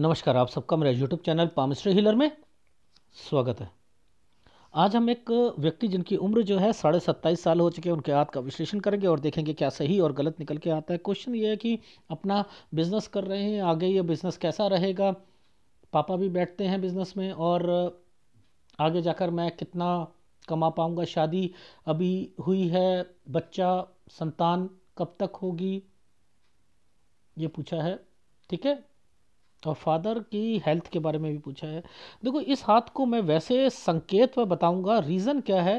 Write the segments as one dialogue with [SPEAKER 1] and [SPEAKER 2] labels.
[SPEAKER 1] नमस्कार आप सबका मेरा यूट्यूब चैनल पामिस्ट्री हिलर में स्वागत है आज हम एक व्यक्ति जिनकी उम्र जो है साढ़े सत्ताईस साल हो चुके हैं उनके हाथ का विश्लेषण करेंगे और देखेंगे क्या सही और गलत निकल के आता है क्वेश्चन ये है कि अपना बिजनेस कर रहे हैं आगे ये बिज़नेस कैसा रहेगा पापा भी बैठते हैं बिज़नेस में और आगे जाकर मैं कितना कमा पाऊँगा शादी अभी हुई है बच्चा संतान कब तक होगी ये पूछा है ठीक है और फादर की हेल्थ के बारे में भी पूछा है देखो इस हाथ को मैं वैसे संकेत में बताऊंगा रीज़न क्या है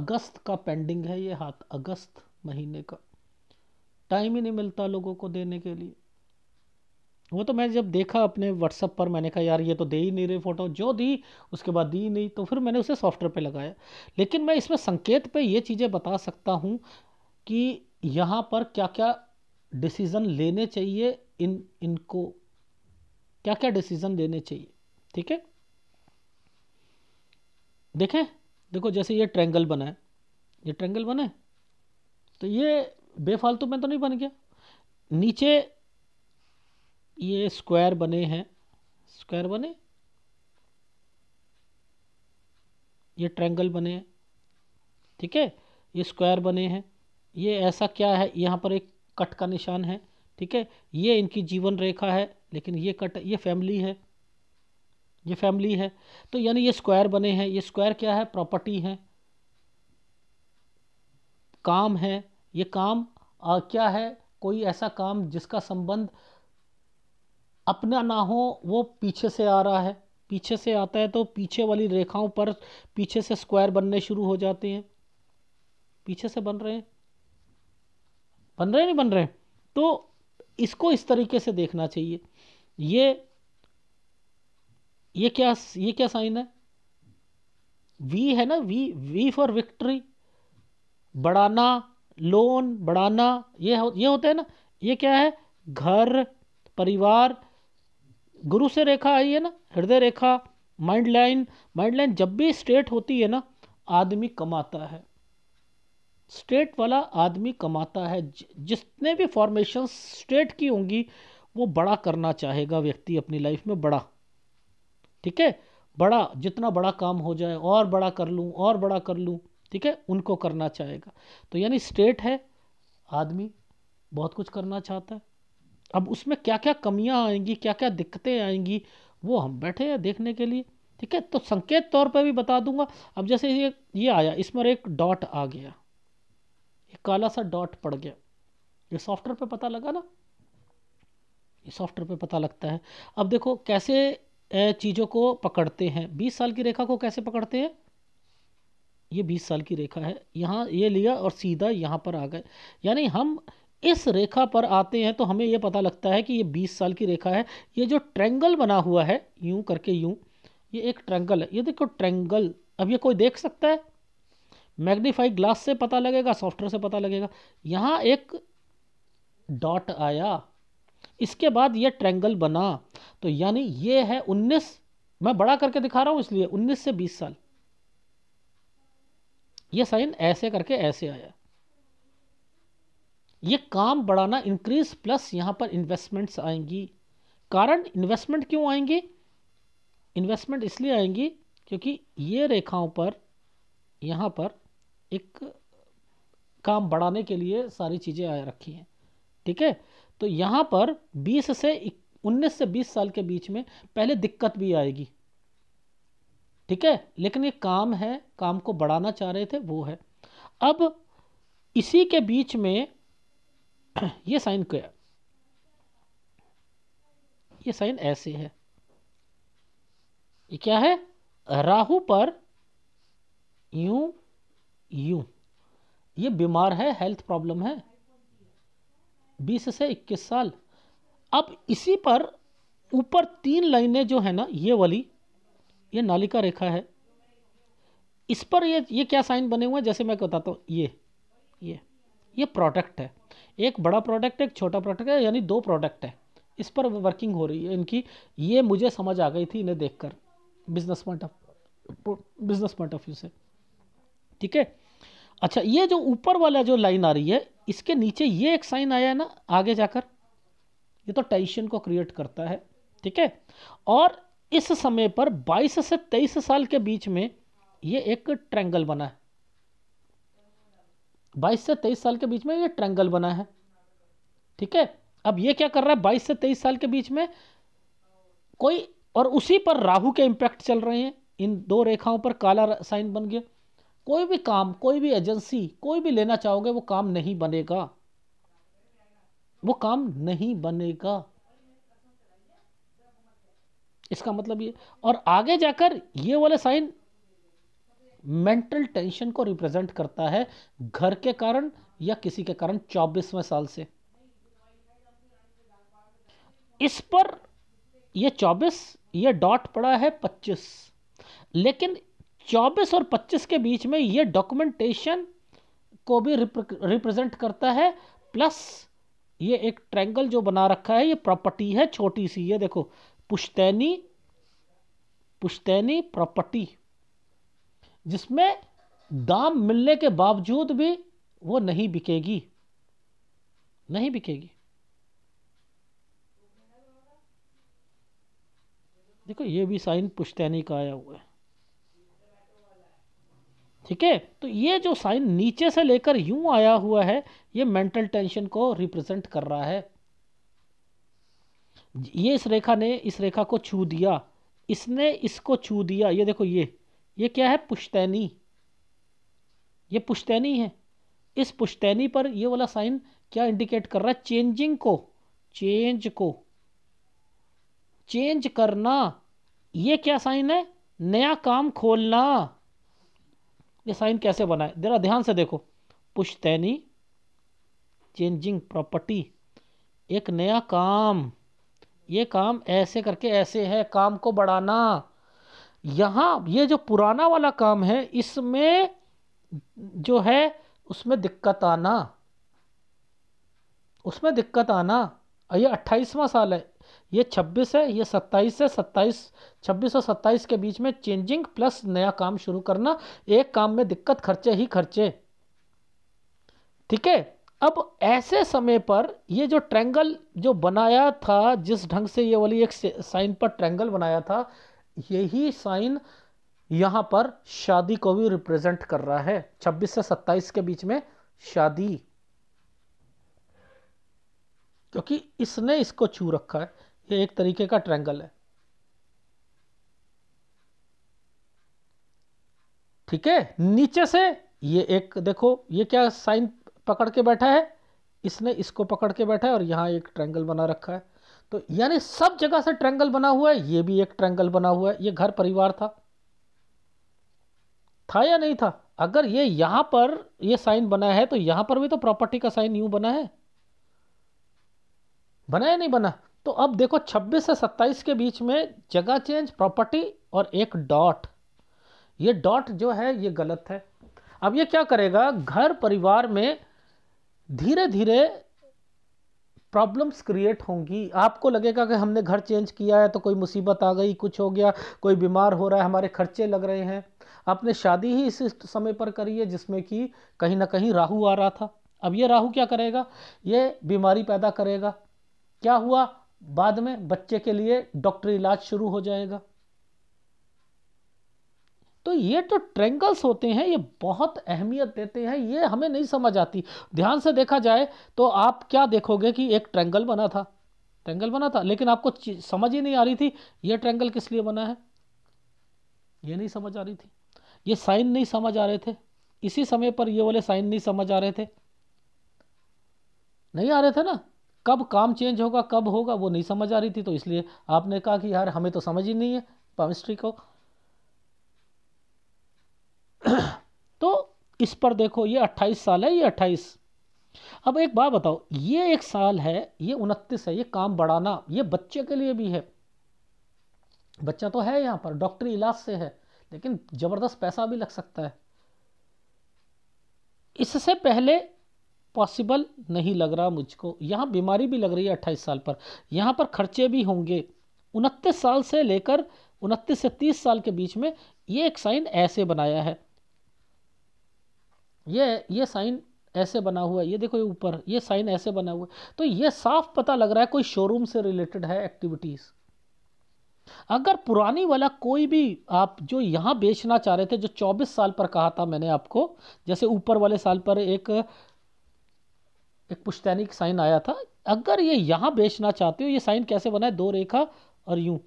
[SPEAKER 1] अगस्त का पेंडिंग है ये हाथ अगस्त महीने का टाइम ही नहीं मिलता लोगों को देने के लिए वो तो मैं जब देखा अपने व्हाट्सअप पर मैंने कहा यार ये तो दे ही नहीं रहे फ़ोटो जो दी उसके बाद दी नहीं तो फिर मैंने उसे सॉफ्टवेयर पे लगाया लेकिन मैं इसमें संकेत पे ये चीज़ें बता सकता हूँ कि यहाँ पर क्या क्या डिसीज़न लेने चाहिए इन इनको क्या क्या डिसीजन लेने चाहिए ठीक है देखें देखो जैसे ये ट्रेंगल बना है ये ट्रेंगल बना है तो ये बेफालतू में तो नहीं बन गया नीचे ये स्क्वायर बने हैं स्क्वायर बने ये ट्रेंगल बने हैं ठीक है ये स्क्वायर बने हैं ये ऐसा क्या है यहाँ पर एक कट का निशान है ठीक है ये इनकी जीवन रेखा है लेकिन ये कट ये फैमिली है ये फैमिली है तो यानी ये स्क्वायर बने हैं ये स्क्वायर क्या है प्रॉपर्टी है काम है ये काम आ, क्या है कोई ऐसा काम जिसका संबंध अपना ना हो वो पीछे से आ रहा है पीछे से आता है तो पीछे वाली रेखाओं पर पीछे से स्क्वायर बनने शुरू हो जाते हैं पीछे से बन रहे हैं बन रहे नहीं बन रहे तो इसको इस तरीके से देखना चाहिए ये ये क्या ये क्या साइन है वी है ना वी वी फॉर विक्ट्री बढ़ाना लोन बढ़ाना ये हो, ये होता है ना ये क्या है घर परिवार गुरु से रेखा आई है ना हृदय रेखा माइंड लाइन माइंड लाइन जब भी स्ट्रेट होती है ना आदमी कमाता है स्ट्रेट वाला आदमी कमाता है जितने भी फॉर्मेशन स्ट्रेट की होंगी वो बड़ा करना चाहेगा व्यक्ति अपनी लाइफ में बड़ा ठीक है बड़ा जितना बड़ा काम हो जाए और बड़ा कर लूँ और बड़ा कर लूँ ठीक है उनको करना चाहेगा तो यानी स्ट्रेट है आदमी बहुत कुछ करना चाहता है अब उसमें क्या क्या कमियां आएंगी क्या क्या दिक्कतें आएंगी वो हम बैठे हैं देखने के लिए ठीक है तो संकेत तौर पर भी बता दूंगा अब जैसे ये ये आया इसमें एक डॉट आ गया एक काला सा डॉट पड़ गया ये सॉफ्टवेयर पे पता लगा ना ये सॉफ्टवेयर पे पता लगता है अब देखो कैसे चीज़ों को पकड़ते हैं बीस साल की रेखा को कैसे पकड़ते हैं ये बीस साल की रेखा है यहाँ ये लिया और सीधा यहाँ पर आ गए यानी हम इस रेखा पर आते हैं तो हमें ये पता लगता है कि ये बीस साल की रेखा है ये जो ट्रेंगल बना हुआ है यूं करके यूं ये एक ट्रेंगल है ये देखो ट्रेंगल अब ये कोई देख सकता है मैग्नीफाई ग्लास से पता लगेगा सॉफ्टवेयर से पता लगेगा यहाँ एक डॉट आया इसके बाद ये ट्रैंगल बना तो यानी ये है 19 मैं बड़ा करके दिखा रहा हूँ इसलिए 19 से 20 साल ये साइन ऐसे करके ऐसे आया ये काम बढ़ाना इंक्रीज प्लस यहाँ पर इन्वेस्टमेंट्स आएंगी कारण इन्वेस्टमेंट क्यों आएंगी इन्वेस्टमेंट इसलिए आएंगी क्योंकि ये रेखाओं पर यहाँ पर एक काम बढ़ाने के लिए सारी चीज़ें रखी हैं ठीक है तो यहाँ पर 20 से 19 से 20 साल के बीच में पहले दिक्कत भी आएगी ठीक है लेकिन ये काम है काम को बढ़ाना चाह रहे थे वो है अब इसी के बीच में ये साइन क्या ये साइन ऐसे है ये क्या है राहु पर यूं यू ये बीमार है हेल्थ प्रॉब्लम है बीस से इक्कीस साल अब इसी पर ऊपर तीन लाइनें जो है ना ये वाली ये नालिका रेखा है इस पर ये ये क्या साइन बने हुए हैं जैसे मैं बताता हूँ ये ये ये प्रोडक्ट है एक बड़ा प्रोडक्ट एक छोटा प्रोडक्ट है यानी दो प्रोडक्ट है इस पर वर्किंग हो रही है इनकी ये मुझे समझ आ गई थी इन्हें देखकर business point of business point of view से ठीक है अच्छा ये जो ऊपर वाला जो लाइन आ रही है इसके नीचे ये एक साइन आया है ना आगे जाकर ये तो टेंशन को क्रिएट करता है ठीक है और इस समय पर 22 से 23 साल के बीच में ये एक ट्रेंगल बना है 22 से 23 साल के बीच में ये ट्रेंगल बना है ठीक है अब ये क्या कर रहा है 22 से 23 साल के बीच में कोई और उसी पर राहु के इंपैक्ट चल रहे हैं इन दो रेखाओं पर काला साइन बन गया कोई भी काम कोई भी एजेंसी कोई भी लेना चाहोगे वो काम नहीं बनेगा वो काम नहीं बनेगा इसका मतलब ये और आगे जाकर ये वाले साइन मेंटल टेंशन को रिप्रेजेंट करता है घर के कारण या किसी के कारण चौबीसवें साल से इस पर ये चौबीस ये डॉट पड़ा है पच्चीस लेकिन चौबीस और पच्चीस के बीच में ये डॉक्यूमेंटेशन को भी रिप्रेजेंट करता है प्लस ये एक ट्रैंगल जो बना रखा है ये प्रॉपर्टी है छोटी सी ये देखो पुश्तैनी पुश्तैनी प्रॉपर्टी जिसमें दाम मिलने के बावजूद भी वो नहीं बिकेगी नहीं बिकेगी देखो ये भी साइन पुश्तैनी का आया हुआ है ठीक है तो ये जो साइन नीचे से लेकर यूं आया हुआ है ये मेंटल टेंशन को रिप्रेजेंट कर रहा है ये इस रेखा ने इस रेखा को छू दिया इसने इसको छू दिया ये देखो ये ये क्या है पुश्तैनी ये पुश्तैनी है इस पुश्तैनी पर ये वाला साइन क्या इंडिकेट कर रहा है चेंजिंग को चेंज को चेंज करना ये क्या साइन है नया काम खोलना ये साइन कैसे बना है जरा ध्यान से देखो पुश्तैनी चेंजिंग प्रॉपर्टी एक नया काम ये काम ऐसे करके ऐसे है काम को बढ़ाना यहाँ ये जो पुराना वाला काम है इसमें जो है उसमें दिक्कत आना उसमें दिक्कत आना ये अट्ठाईसवां साल है ये 26 है ये 27 है 27 26 और 27 के बीच में चेंजिंग प्लस नया काम शुरू करना एक काम में दिक्कत खर्चे ही खर्चे ठीक है अब ऐसे समय पर ये जो ट्रैंगल जो बनाया था जिस ढंग से ये वाली एक साइन पर ट्रैंगल बनाया था यही साइन यहां पर शादी को भी रिप्रेजेंट कर रहा है 26 से 27 के बीच में शादी क्योंकि इसने इसको छू रखा है ये एक तरीके का ट्रैंगल है ठीक है नीचे से ये एक देखो ये क्या साइन पकड़ के बैठा है इसने इसको पकड़ के बैठा है और यहां एक ट्रैंगल बना रखा है तो यानी सब जगह से ट्रैंगल बना हुआ है ये भी एक ट्रैंगल बना हुआ है ये घर परिवार था था या नहीं था अगर ये यहां पर ये साइन बना है तो यहां पर भी तो प्रॉपर्टी का साइन यू बना है बना या नहीं बना तो अब देखो 26 से 27 के बीच में जगह चेंज प्रॉपर्टी और एक डॉट ये डॉट जो है ये गलत है अब ये क्या करेगा घर परिवार में धीरे धीरे प्रॉब्लम्स क्रिएट होंगी आपको लगेगा कि हमने घर चेंज किया है तो कोई मुसीबत आ गई कुछ हो गया कोई बीमार हो रहा है हमारे खर्चे लग रहे हैं आपने शादी ही इस समय पर करी है जिसमें कि कहीं ना कहीं राहु आ रहा था अब ये राहु क्या करेगा ये बीमारी पैदा करेगा क्या हुआ बाद में बच्चे के लिए डॉक्टर इलाज शुरू हो जाएगा तो ये जो तो ट्रेंगल्स होते हैं ये बहुत अहमियत देते हैं ये हमें नहीं समझ आती ध्यान से देखा जाए तो आप क्या देखोगे कि एक ट्रेंगल बना था ट्रेंगल बना था लेकिन आपको समझ ही नहीं आ रही थी ये ट्रेंगल किस लिए बना है ये नहीं समझ आ रही थी ये साइन नहीं समझ आ रहे थे इसी समय पर ये वाले साइन नहीं समझ आ रहे थे नहीं आ रहे थे ना कब काम चेंज होगा कब होगा वो नहीं समझ आ रही थी तो इसलिए आपने कहा कि यार हमें तो समझ ही नहीं है पमिस्ट्री को तो इस पर देखो ये 28 साल है ये 28 अब एक बात बताओ ये एक साल है ये उनतीस है ये काम बढ़ाना ये बच्चे के लिए भी है बच्चा तो है यहाँ पर डॉक्टरी इलाज से है लेकिन ज़बरदस्त पैसा भी लग सकता है इससे पहले पॉसिबल नहीं लग रहा मुझको यहाँ बीमारी भी लग रही है अट्ठाईस साल पर यहाँ पर खर्चे भी होंगे उनतीस साल से लेकर उनतीस से तीस साल के बीच में ये एक साइन ऐसे बनाया है ये ये साइन ऐसे बना हुआ है ये देखो ये ऊपर ये साइन ऐसे बना हुआ है तो ये साफ पता लग रहा है कोई शोरूम से रिलेटेड है एक्टिविटीज़ अगर पुरानी वाला कोई भी आप जो यहां बेचना चाह रहे थे जो 24 साल पर कहा था मैंने आपको जैसे ऊपर वाले साल पर एक एक पुश्तैनी साइन आया था अगर ये यहाँ बेचना चाहते हो ये साइन कैसे बनाए दो रेखा और यूं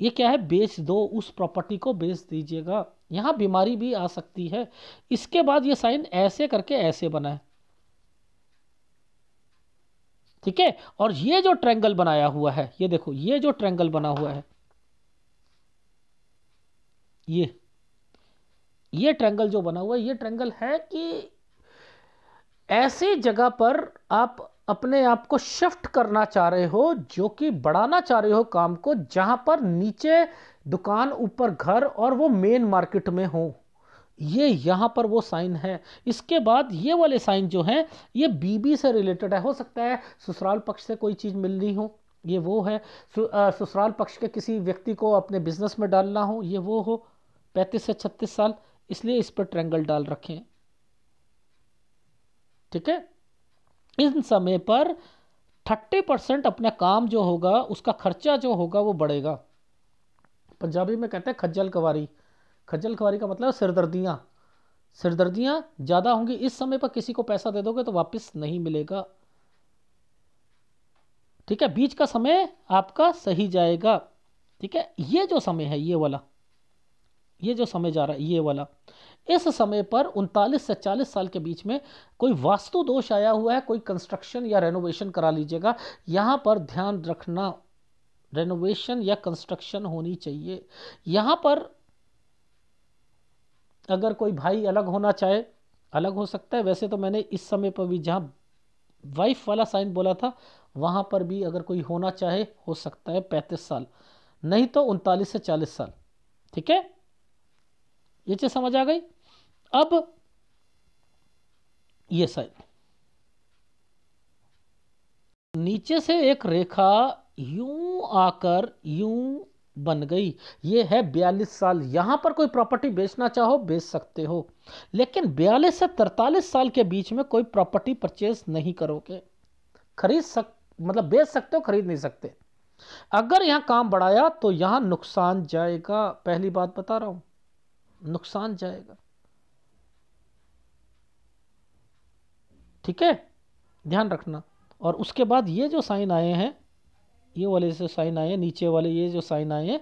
[SPEAKER 1] ये क्या है बेच दो उस प्रॉपर्टी को बेच दीजिएगा यहाँ बीमारी भी आ सकती है इसके बाद ये साइन ऐसे करके ऐसे बनाए ठीक है और ये जो ट्रैंगल बनाया हुआ है ये देखो ये जो ट्रैंगल बना हुआ है ये ये ट्रैंगल जो बना हुआ है ये ट्रैंगल है कि ऐसी जगह पर आप अपने आप को शिफ्ट करना चाह रहे हो जो कि बढ़ाना चाह रहे हो काम को जहाँ पर नीचे दुकान ऊपर घर और वो मेन मार्केट में हो ये यहाँ पर वो साइन है इसके बाद ये वाले साइन जो हैं ये बीबी से रिलेटेड है हो सकता है ससुराल पक्ष से कोई चीज़ मिल रही हो ये वो है ससुराल पक्ष के किसी व्यक्ति को अपने बिजनेस में डालना हो ये वो हो पैंतीस से छत्तीस साल इसलिए इस पर ट्रैंगल डाल रखें ठीक है इस समय पर थर्टी परसेंट अपना काम जो होगा उसका खर्चा जो होगा वो बढ़ेगा पंजाबी में कहते हैं खज्जल कवारी खज्जल कवारी का मतलब सिरदर्दियाँ सिरदर्दियाँ ज़्यादा होंगी इस समय पर किसी को पैसा दे दोगे तो वापस नहीं मिलेगा ठीक है बीच का समय आपका सही जाएगा ठीक है ये जो समय है ये वाला ये जो समय जा रहा है ये वाला इस समय पर उनतालीस से चालीस साल के बीच में कोई वास्तु दोष आया हुआ है कोई कंस्ट्रक्शन या रेनोवेशन करा लीजिएगा यहाँ पर ध्यान रखना रेनोवेशन या कंस्ट्रक्शन होनी चाहिए यहाँ पर अगर कोई भाई अलग होना चाहे अलग हो सकता है वैसे तो मैंने इस समय पर भी जहाँ वाइफ वाला साइन बोला था वहाँ पर भी अगर कोई होना चाहे हो सकता है पैंतीस साल नहीं तो उनतालीस से चालीस साल ठीक है ये चीज़ समझ आ गई अब ये साइड नीचे से एक रेखा यूं आकर यूं बन गई ये है बयालीस साल यहां पर कोई प्रॉपर्टी बेचना चाहो बेच सकते हो लेकिन बयालीस से तरतालीस साल के बीच में कोई प्रॉपर्टी परचेज नहीं करोगे खरीद सक मतलब बेच सकते हो खरीद नहीं सकते अगर यहां काम बढ़ाया तो यहां नुकसान जाएगा पहली बात बता रहा हूं नुकसान जाएगा ठीक है ध्यान रखना और उसके बाद ये जो साइन आए हैं ये वाले जो साइन आए हैं नीचे वाले ये जो साइन आए हैं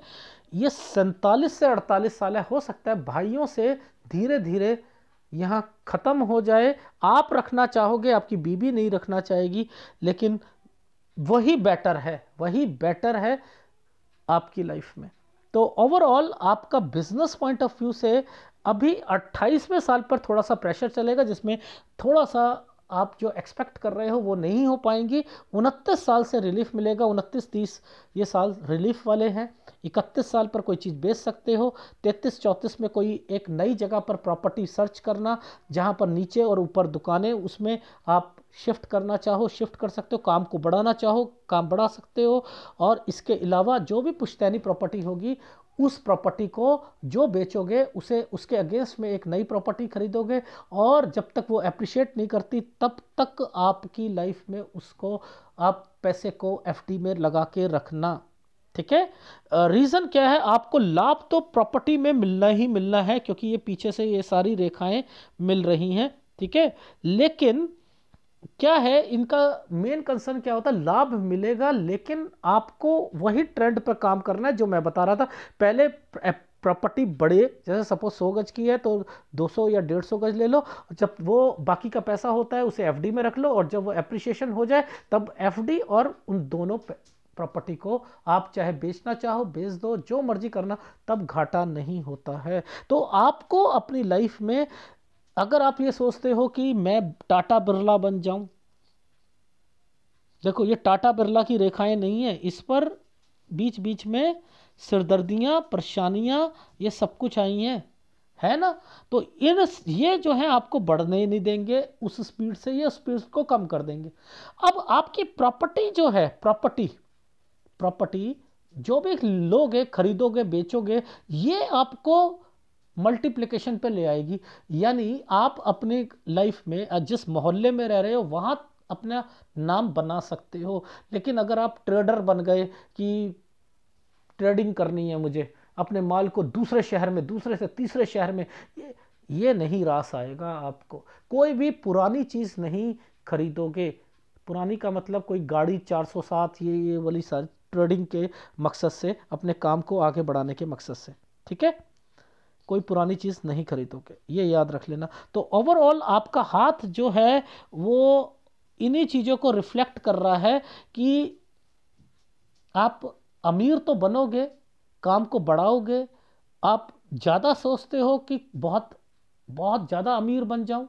[SPEAKER 1] ये सैंतालीस से अड़तालीस साल हो सकता है भाइयों से धीरे धीरे यहाँ ख़त्म हो जाए आप रखना चाहोगे आपकी बीबी नहीं रखना चाहेगी लेकिन वही बेटर है वही बेटर है आपकी लाइफ में तो ओवरऑल आपका बिजनेस पॉइंट ऑफ व्यू से अभी 28वें साल पर थोड़ा सा प्रेशर चलेगा जिसमें थोड़ा सा आप जो एक्सपेक्ट कर रहे हो वो नहीं हो पाएंगी उनतीस साल से रिलीफ मिलेगा उनतीस तीस ये साल रिलीफ वाले हैं इकतीस साल पर कोई चीज़ बेच सकते हो तैतीस चौंतीस में कोई एक नई जगह पर प्रॉपर्टी सर्च करना जहाँ पर नीचे और ऊपर दुकानें उसमें आप शिफ्ट करना चाहो शिफ्ट कर सकते हो काम को बढ़ाना चाहो काम बढ़ा सकते हो और इसके अलावा जो भी पुश्तैनी प्रॉपर्टी होगी उस प्रॉपर्टी को जो बेचोगे उसे उसके अगेंस्ट में एक नई प्रॉपर्टी खरीदोगे और जब तक वो अप्रिशिएट नहीं करती तब तक आपकी लाइफ में उसको आप पैसे को एफडी में लगा के रखना ठीक है रीज़न क्या है आपको लाभ तो प्रॉपर्टी में मिलना ही मिलना है क्योंकि ये पीछे से ये सारी रेखाएं मिल रही हैं ठीक है लेकिन क्या है इनका मेन कंसर्न क्या होता है लाभ मिलेगा लेकिन आपको वही ट्रेंड पर काम करना है जो मैं बता रहा था पहले प्रॉपर्टी बड़े जैसे सपोज सौ गज की है तो 200 या 150 गज ले लो जब वो बाकी का पैसा होता है उसे एफडी में रख लो और जब वो एप्रिसिएशन हो जाए तब एफडी और उन दोनों प्रॉपर्टी को आप चाहे बेचना चाहो बेच दो जो मर्जी करना तब घाटा नहीं होता है तो आपको अपनी लाइफ में अगर आप ये सोचते हो कि मैं टाटा बिरला बन जाऊं देखो ये टाटा बिरला की रेखाएं नहीं है इस पर बीच बीच में सिरदर्दियां परेशानियां ये सब कुछ आई हैं है ना तो इन ये जो है आपको बढ़ने नहीं देंगे उस स्पीड से ये स्पीड को कम कर देंगे अब आपकी प्रॉपर्टी जो है प्रॉपर्टी प्रॉपर्टी जो भी लोगे खरीदोगे बेचोगे ये आपको मल्टीप्लिकेशन पे ले आएगी यानी आप अपने लाइफ में जिस मोहल्ले में रह रहे हो वहाँ अपना नाम बना सकते हो लेकिन अगर आप ट्रेडर बन गए कि ट्रेडिंग करनी है मुझे अपने माल को दूसरे शहर में दूसरे से तीसरे शहर में ये ये नहीं रास आएगा आपको कोई भी पुरानी चीज़ नहीं खरीदोगे पुरानी का मतलब कोई गाड़ी 407 ये ये वाली सारी ट्रेडिंग के मकसद से अपने काम को आगे बढ़ाने के मकसद से ठीक है कोई पुरानी चीज़ नहीं खरीदोगे ये याद रख लेना तो ओवरऑल आपका हाथ जो है वो इन्हीं चीज़ों को रिफ्लेक्ट कर रहा है कि आप अमीर तो बनोगे काम को बढ़ाओगे आप ज़्यादा सोचते हो कि बहुत बहुत ज़्यादा अमीर बन जाऊं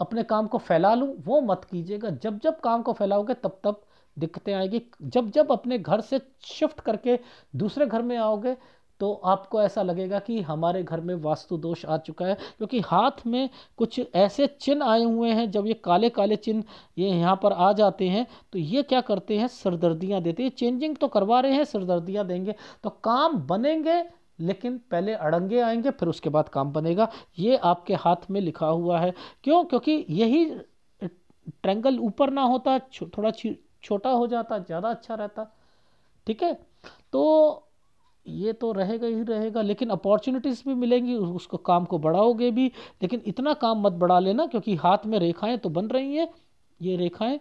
[SPEAKER 1] अपने काम को फैला लूं वो मत कीजिएगा जब जब काम को फैलाओगे तब तब दिक्कतें आएगी जब जब अपने घर से शिफ्ट करके दूसरे घर में आओगे तो आपको ऐसा लगेगा कि हमारे घर में वास्तु दोष आ चुका है क्योंकि हाथ में कुछ ऐसे चिन्ह आए हुए हैं जब ये काले काले चिन्ह ये यहाँ पर आ जाते हैं तो ये क्या करते हैं सरदर्दियाँ देते हैं चेंजिंग तो करवा रहे हैं सरदर्दियाँ देंगे तो काम बनेंगे लेकिन पहले अड़ंगे आएंगे फिर उसके बाद काम बनेगा ये आपके हाथ में लिखा हुआ है क्यों क्योंकि यही ट्रेंगल ऊपर ना होता थोड़ा छोटा हो जाता ज़्यादा अच्छा रहता ठीक है तो ये तो रहेगा ही रहेगा लेकिन अपॉर्चुनिटीज़ भी मिलेंगी उसको काम को बढ़ाओगे भी लेकिन इतना काम मत बढ़ा लेना क्योंकि हाथ में रेखाएं तो बन रही हैं ये रेखाएं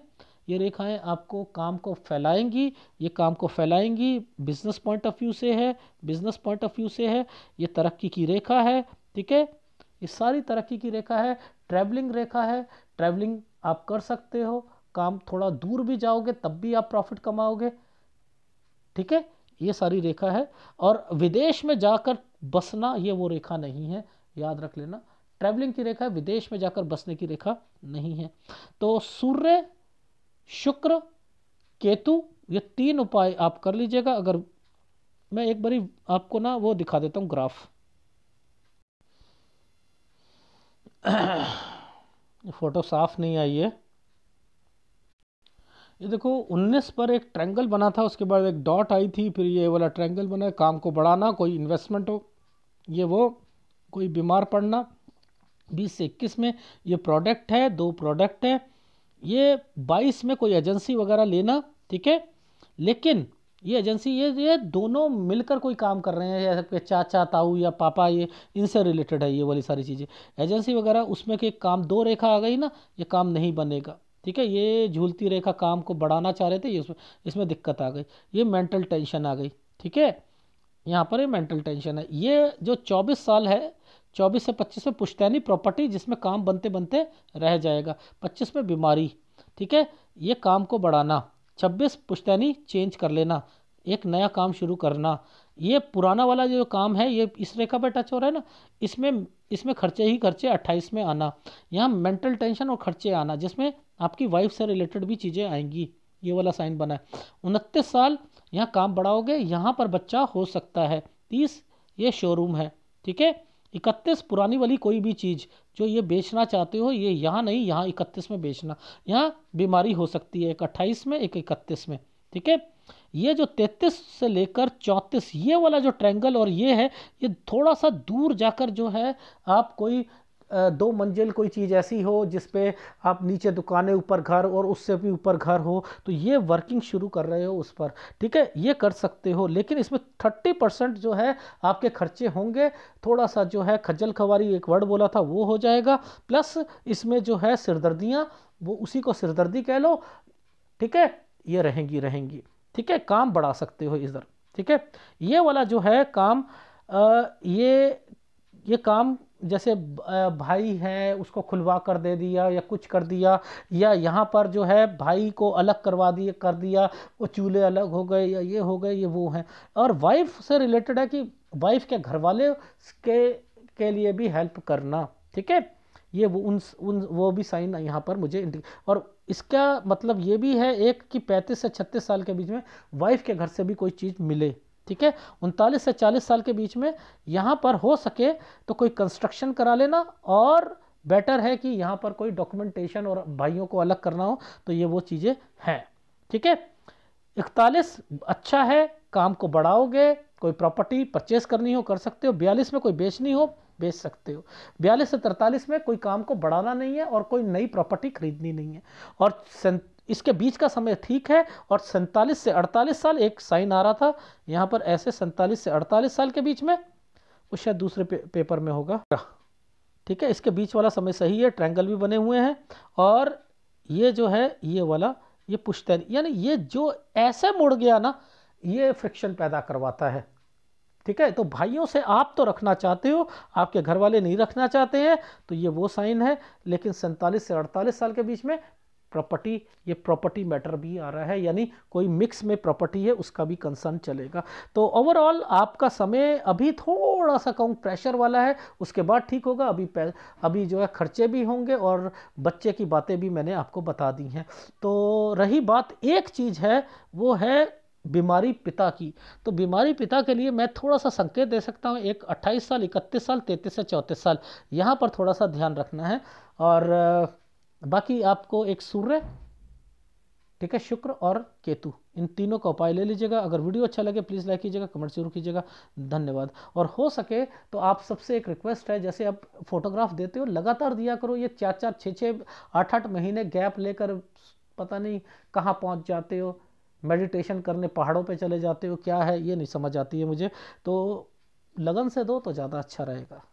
[SPEAKER 1] ये रेखाएं आपको काम को फैलाएंगी ये काम को फैलाएंगी बिजनेस पॉइंट ऑफ व्यू से है बिजनेस पॉइंट ऑफ व्यू से है ये तरक्की की रेखा है ठीक है ये सारी तरक्की की रेखा है ट्रैवलिंग रेखा है ट्रैवलिंग आप कर सकते हो काम थोड़ा दूर भी जाओगे तब भी आप प्रॉफिट कमाओगे ठीक है ये सारी रेखा है और विदेश में जाकर बसना ये वो रेखा नहीं है याद रख लेना ट्रैवलिंग की रेखा विदेश में जाकर बसने की रेखा नहीं है तो सूर्य शुक्र केतु ये तीन उपाय आप कर लीजिएगा अगर मैं एक बारी आपको ना वो दिखा देता हूँ ग्राफ फोटो साफ नहीं आई है ये देखो 19 पर एक ट्रैंगल बना था उसके बाद एक डॉट आई थी फिर ये वाला ट्रैंगल बना काम को बढ़ाना कोई इन्वेस्टमेंट हो ये वो कोई बीमार पड़ना बीस से इक्कीस में ये प्रोडक्ट है दो प्रोडक्ट है ये 22 में कोई एजेंसी वगैरह लेना ठीक है लेकिन ये एजेंसी ये ये दोनों मिलकर कोई काम कर रहे हैं सबके चाचा ताऊ या पापा ये इनसे रिलेटेड है ये वाली सारी चीज़ें एजेंसी वगैरह उसमें के काम दो रेखा आ गई ना ये काम नहीं बनेगा ठीक है ये झूलती रेखा काम को बढ़ाना चाह रहे थे ये इसमें दिक्कत आ गई ये मेंटल टेंशन आ गई ठीक है यहाँ पर ये मेंटल टेंशन है ये जो 24 साल है 24 से 25 में पुश्तैनी प्रॉपर्टी जिसमें काम बनते बनते रह जाएगा 25 में बीमारी ठीक है ये काम को बढ़ाना 26 पुश्तैनी चेंज कर लेना एक नया काम शुरू करना ये पुराना वाला जो काम है ये इस रेखा पर टच हो रहा है ना इसमें इसमें खर्चे ही खर्चे अट्ठाईस में आना यहाँ मेंटल टेंशन और खर्चे आना जिसमें आपकी वाइफ से रिलेटेड भी चीज़ें आएंगी ये वाला साइन बना है उनतीस साल यहाँ काम बढ़ाओगे यहाँ पर बच्चा हो सकता है तीस ये शोरूम है ठीक है इकतीस पुरानी वाली कोई भी चीज़ जो ये बेचना चाहते हो ये यहाँ नहीं यहाँ इकतीस में बेचना यहाँ बीमारी हो सकती है एक अट्ठाईस में एक इकतीस में ठीक है ये जो 33 से लेकर 34 ये वाला जो ट्रैंगल और ये है ये थोड़ा सा दूर जाकर जो है आप कोई दो मंजिल कोई चीज़ ऐसी हो जिस पे आप नीचे दुकानें ऊपर घर और उससे भी ऊपर घर हो तो ये वर्किंग शुरू कर रहे हो उस पर ठीक है ये कर सकते हो लेकिन इसमें थर्टी परसेंट जो है आपके खर्चे होंगे थोड़ा सा जो है खजल खवारी एक वर्ड बोला था वो हो जाएगा प्लस इसमें जो है सिरदर्दियाँ वो उसी को सिरदर्दी कह लो ठीक है ये रहेंगी रहेंगी ठीक है काम बढ़ा सकते हो इधर ठीक है ये वाला जो है काम आ, ये ये काम जैसे भाई है उसको खुलवा कर दे दिया या कुछ कर दिया या यहाँ पर जो है भाई को अलग करवा दिए कर दिया वो चूल्हे अलग हो गए या ये हो गए ये वो हैं और वाइफ से रिलेटेड है कि वाइफ के घर वाले के के लिए भी हेल्प करना ठीक है ये वो उन उन वो भी साइन यहाँ पर मुझे और इसका मतलब ये भी है एक कि पैंतीस से छत्तीस साल के बीच में वाइफ के घर से भी कोई चीज़ मिले ठीक है उनतालीस से चालीस साल के बीच में यहाँ पर हो सके तो कोई कंस्ट्रक्शन करा लेना और बेटर है कि यहाँ पर कोई डॉक्यूमेंटेशन और भाइयों को अलग करना हो तो ये वो चीज़ें हैं ठीक है इकतालीस अच्छा है काम को बढ़ाओगे कोई प्रॉपर्टी परचेज करनी हो कर सकते हो बयालीस में कोई बेचनी हो बेच सकते हो बयालीस से तरतालीस में कोई काम को बढ़ाना नहीं है और कोई नई प्रॉपर्टी खरीदनी नहीं है और इसके बीच का समय ठीक है और सैंतालीस से अड़तालीस साल एक साइन आ रहा था यहाँ पर ऐसे सैंतालीस से अड़तालीस साल के बीच में वो शायद दूसरे पे, पेपर में होगा ठीक है इसके बीच वाला समय सही है ट्रैंगल भी बने हुए हैं और ये जो है ये वाला ये पुश्तैनी यानी ये जो ऐसे मुड़ गया ना ये फ्रिक्शन पैदा करवाता है ठीक है तो भाइयों से आप तो रखना चाहते हो आपके घर वाले नहीं रखना चाहते हैं तो ये वो साइन है लेकिन सैंतालीस से अड़तालीस साल के बीच में प्रॉपर्टी ये प्रॉपर्टी मैटर भी आ रहा है यानी कोई मिक्स में प्रॉपर्टी है उसका भी कंसर्न चलेगा तो ओवरऑल आपका समय अभी थोड़ा सा कहूँ प्रेशर वाला है उसके बाद ठीक होगा अभी अभी जो है खर्चे भी होंगे और बच्चे की बातें भी मैंने आपको बता दी हैं तो रही बात एक चीज़ है वो है बीमारी पिता की तो बीमारी पिता के लिए मैं थोड़ा सा संकेत दे सकता हूँ एक 28 साल 31 साल 33 से 34 साल यहाँ पर थोड़ा सा ध्यान रखना है और बाकी आपको एक सूर्य ठीक है शुक्र और केतु इन तीनों का उपाय ले लीजिएगा अगर वीडियो अच्छा लगे प्लीज़ लाइक कीजिएगा कमेंट जरूर कीजिएगा धन्यवाद और हो सके तो आप सबसे एक रिक्वेस्ट है जैसे आप फोटोग्राफ देते हो लगातार दिया करो ये चार चार छः छः आठ आठ महीने गैप लेकर पता नहीं कहाँ पहुँच जाते हो मेडिटेशन करने पहाड़ों पे चले जाते हो क्या है ये नहीं समझ आती है मुझे तो लगन से दो तो ज़्यादा अच्छा रहेगा